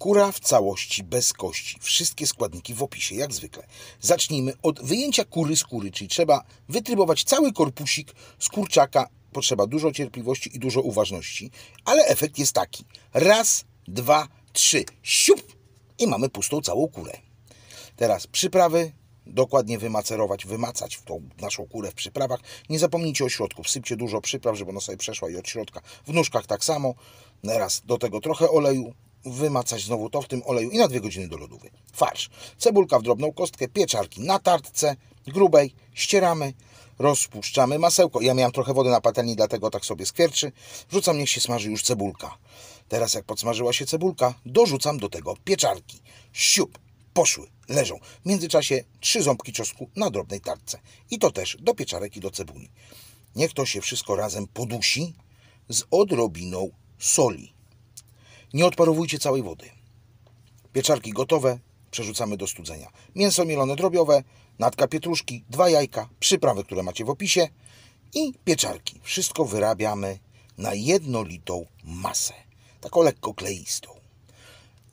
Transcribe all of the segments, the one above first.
Kura w całości, bez kości. Wszystkie składniki w opisie, jak zwykle. Zacznijmy od wyjęcia kury z kury, czyli trzeba wytrybować cały korpusik z kurczaka. Potrzeba dużo cierpliwości i dużo uważności, ale efekt jest taki. Raz, dwa, trzy, siup i mamy pustą całą kurę. Teraz przyprawy, dokładnie wymacerować, wymacać tą naszą kurę w przyprawach. Nie zapomnijcie o środku, wsypcie dużo przypraw, żeby ona sobie przeszła i od środka. W nóżkach tak samo. Teraz do tego trochę oleju, wymacać znowu to w tym oleju i na dwie godziny do lodówy. Farsz. Cebulka w drobną kostkę, pieczarki na tartce grubej, ścieramy, rozpuszczamy masełko. Ja miałem trochę wody na patelni, dlatego tak sobie skwierczy. Wrzucam, niech się smaży już cebulka. Teraz jak podsmażyła się cebulka, dorzucam do tego pieczarki. Siup, poszły, leżą. W międzyczasie trzy ząbki czosnku na drobnej tartce. I to też do pieczarek i do cebuli. Niech to się wszystko razem podusi z odrobiną soli. Nie odparowujcie całej wody. Pieczarki gotowe przerzucamy do studzenia. Mięso mielone drobiowe, natka pietruszki, dwa jajka, przyprawy, które macie w opisie i pieczarki. Wszystko wyrabiamy na jednolitą masę, taką lekko kleistą.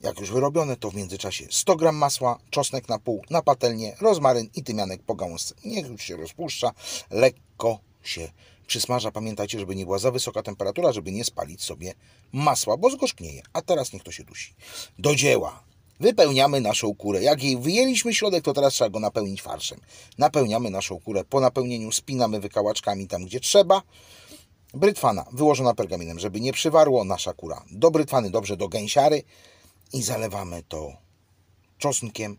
Jak już wyrobione, to w międzyczasie 100 gram masła, czosnek na pół, na patelnię, rozmaryn i tymianek po gałązce. Niech już się rozpuszcza, lekko się przysmaża, pamiętajcie, żeby nie była za wysoka temperatura, żeby nie spalić sobie masła, bo zgorzknieje. A teraz niech to się dusi. Do dzieła! Wypełniamy naszą kurę. Jak jej wyjęliśmy środek, to teraz trzeba go napełnić farszem. Napełniamy naszą kurę. Po napełnieniu spinamy wykałaczkami tam, gdzie trzeba. Brytwana wyłożona pergaminem, żeby nie przywarło nasza kura. Do brytwany, dobrze do gęsiary i zalewamy to czosnkiem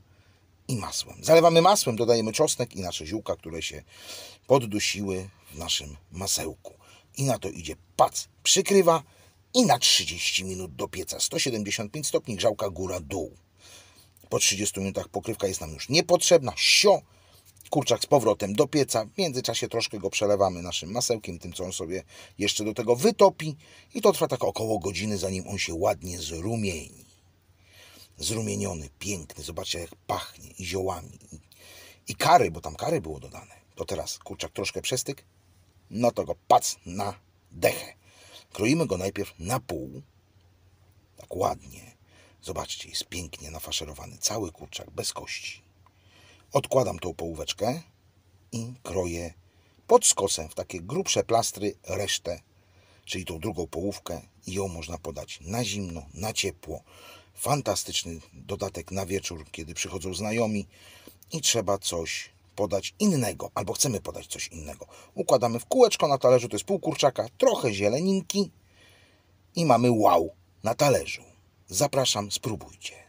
i masłem. Zalewamy masłem, dodajemy czosnek i nasze ziółka, które się poddusiły, w naszym masełku. I na to idzie pac, przykrywa i na 30 minut do pieca. 175 stopni, grzałka góra-dół. Po 30 minutach pokrywka jest nam już niepotrzebna. Sio! Kurczak z powrotem do pieca. W międzyczasie troszkę go przelewamy naszym masełkiem, tym co on sobie jeszcze do tego wytopi. I to trwa tak około godziny, zanim on się ładnie zrumieni. Zrumieniony, piękny. Zobaczcie jak pachnie i ziołami. I kary, bo tam kary było dodane. To teraz kurczak troszkę przestyk, no to go pac na dechę. Kroimy go najpierw na pół, tak ładnie. Zobaczcie, jest pięknie nafaszerowany, cały kurczak, bez kości. Odkładam tą połóweczkę i kroję pod skosem w takie grubsze plastry resztę, czyli tą drugą połówkę i ją można podać na zimno, na ciepło. Fantastyczny dodatek na wieczór, kiedy przychodzą znajomi i trzeba coś podać innego, albo chcemy podać coś innego. Układamy w kółeczko na talerzu, to jest pół kurczaka, trochę zieleninki i mamy wow na talerzu. Zapraszam, spróbujcie.